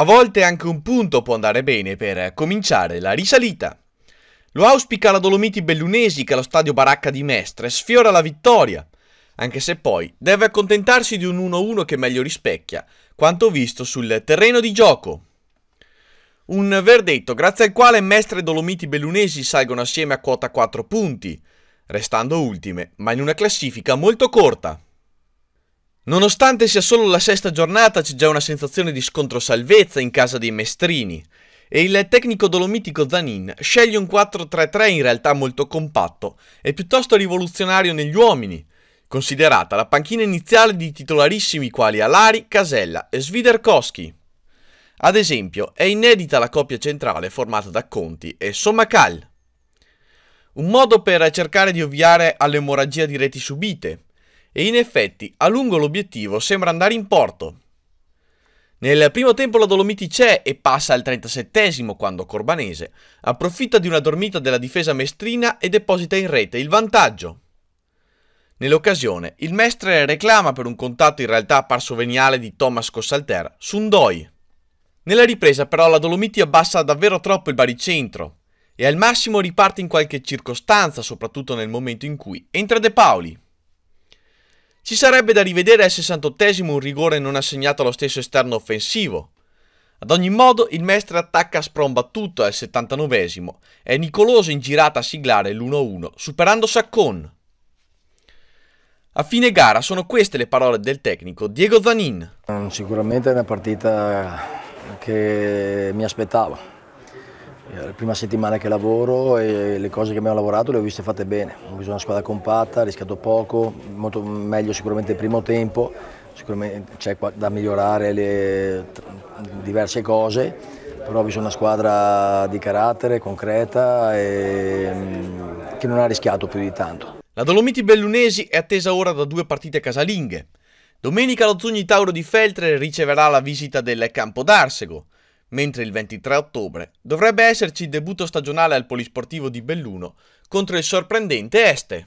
A volte anche un punto può andare bene per cominciare la risalita. Lo auspica la Dolomiti Bellunesi che allo stadio Baracca di Mestre sfiora la vittoria, anche se poi deve accontentarsi di un 1-1 che meglio rispecchia quanto visto sul terreno di gioco. Un verdetto grazie al quale Mestre e Dolomiti Bellunesi salgono assieme a quota 4 punti, restando ultime, ma in una classifica molto corta. Nonostante sia solo la sesta giornata c'è già una sensazione di scontro salvezza in casa dei mestrini e il tecnico dolomitico Zanin sceglie un 4-3-3 in realtà molto compatto e piuttosto rivoluzionario negli uomini, considerata la panchina iniziale di titolarissimi quali Alari, Casella e Sviderkowski. Ad esempio, è inedita la coppia centrale formata da Conti e Somacal. Un modo per cercare di ovviare all'emorragia di reti subite, e in effetti a lungo l'obiettivo sembra andare in porto. Nel primo tempo la Dolomiti c'è e passa al 37 quando Corbanese approfitta di una dormita della difesa mestrina e deposita in rete il vantaggio. Nell'occasione il Mestre reclama per un contatto in realtà parso veniale di Thomas Cossalter su un doi. Nella ripresa però la Dolomiti abbassa davvero troppo il baricentro e al massimo riparte in qualche circostanza soprattutto nel momento in cui entra De Paoli. Ci sarebbe da rivedere al 68 esimo un rigore non assegnato allo stesso esterno offensivo. Ad ogni modo, il Mestre attacca a sprombattuto al 79 esimo e Nicoloso in girata a siglare l'1-1, superando Saccon. A fine gara sono queste le parole del tecnico Diego Zanin. Sicuramente è una partita che mi aspettavo è eh, la prima settimana che lavoro e le cose che abbiamo lavorato le ho viste fatte bene. Ho visto una squadra compatta, ha rischiato poco, molto meglio sicuramente il primo tempo, sicuramente c'è da migliorare le, diverse cose, però ho visto una squadra di carattere, concreta e mm, che non ha rischiato più di tanto. La Dolomiti Bellunesi è attesa ora da due partite casalinghe. Domenica lo Zugni Tauro di Feltre riceverà la visita del Campo d'Arsego, mentre il 23 ottobre dovrebbe esserci il debutto stagionale al Polisportivo di Belluno contro il sorprendente Este.